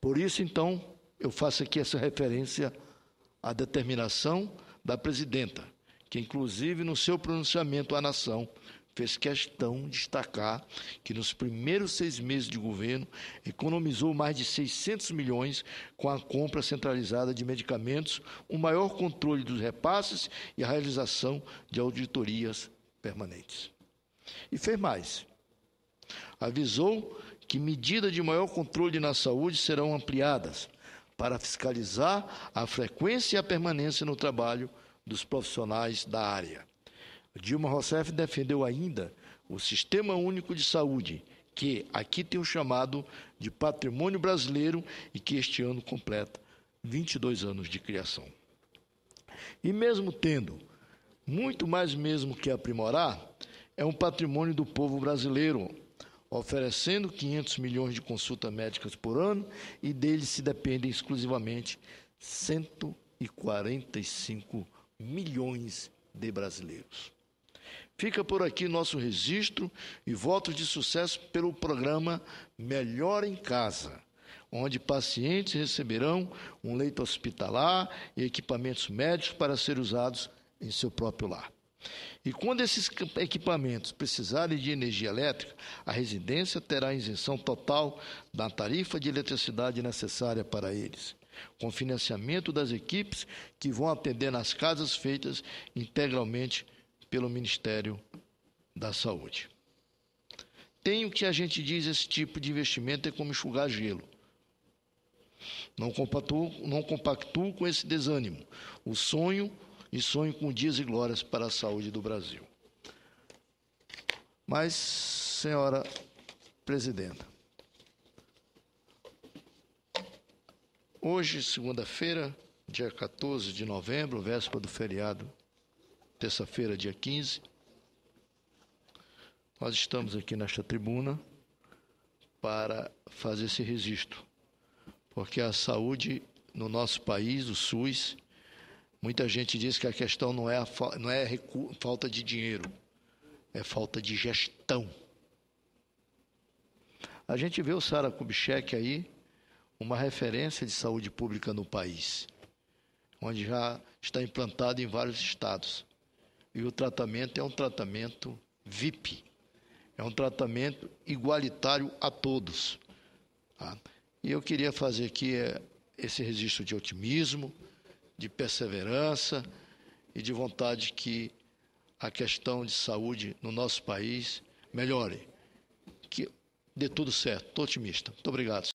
Por isso, então, eu faço aqui essa referência à determinação da presidenta, que, inclusive, no seu pronunciamento à nação, fez questão de destacar que nos primeiros seis meses de governo economizou mais de 600 milhões com a compra centralizada de medicamentos, o um maior controle dos repasses e a realização de auditorias permanentes. E fez mais. Avisou que medidas de maior controle na saúde serão ampliadas para fiscalizar a frequência e a permanência no trabalho dos profissionais da área. Dilma Rousseff defendeu ainda o Sistema Único de Saúde, que aqui tem o chamado de patrimônio brasileiro e que este ano completa 22 anos de criação. E mesmo tendo muito mais mesmo que aprimorar, é um patrimônio do povo brasileiro, oferecendo 500 milhões de consultas médicas por ano e deles se dependem exclusivamente 145 milhões de brasileiros. Fica por aqui nosso registro e voto de sucesso pelo programa Melhor em Casa, onde pacientes receberão um leito hospitalar e equipamentos médicos para ser usados em seu próprio lar. E quando esses equipamentos precisarem de energia elétrica, a residência terá isenção total da tarifa de eletricidade necessária para eles, com financiamento das equipes que vão atender nas casas feitas integralmente pelo Ministério da Saúde. Tem o que a gente diz esse tipo de investimento é como enxugar gelo. Não compactuo, não compactuo com esse desânimo. O sonho, e sonho com dias e glórias para a saúde do Brasil. Mas, senhora presidenta, hoje, segunda-feira, dia 14 de novembro, véspera do feriado, terça-feira, dia 15, nós estamos aqui nesta tribuna para fazer esse registro, porque a saúde no nosso país, o SUS, Muita gente diz que a questão não é, a fa não é falta de dinheiro, é falta de gestão. A gente vê o Sara Kubitschek aí, uma referência de saúde pública no país, onde já está implantado em vários estados. E o tratamento é um tratamento VIP, é um tratamento igualitário a todos. Tá? E eu queria fazer aqui eh, esse registro de otimismo de perseverança e de vontade que a questão de saúde no nosso país melhore. Que dê tudo certo. Estou otimista. Muito obrigado.